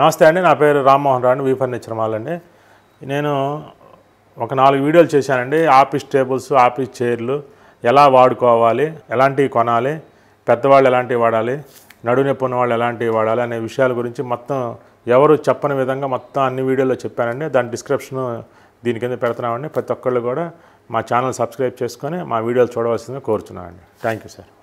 నమస్తే అండి నా పేరు రామ్మోహన్ రావు అండి వీ ఫర్నిచర్ మాల్ అండి నేను ఒక నాలుగు వీడియోలు చేశానండి ఆఫీస్ టేబుల్స్ ఆఫీస్ చైర్లు ఎలా వాడుకోవాలి ఎలాంటివి కొనాలి పెద్దవాళ్ళు ఎలాంటివి వాడాలి నడునొప్పి వాళ్ళు ఎలాంటివి వాడాలి అనే విషయాల గురించి మొత్తం ఎవరు చెప్పని విధంగా మొత్తం అన్ని వీడియోలో చెప్పానండి దాని డిస్క్రిప్షన్ దీని కింద పెడుతున్నామండి ప్రతి ఒక్కళ్ళు కూడా మా ఛానల్ సబ్స్క్రైబ్ చేసుకొని మా వీడియోలు చూడవలసింది కోరుచున్నామండి థ్యాంక్ యూ సార్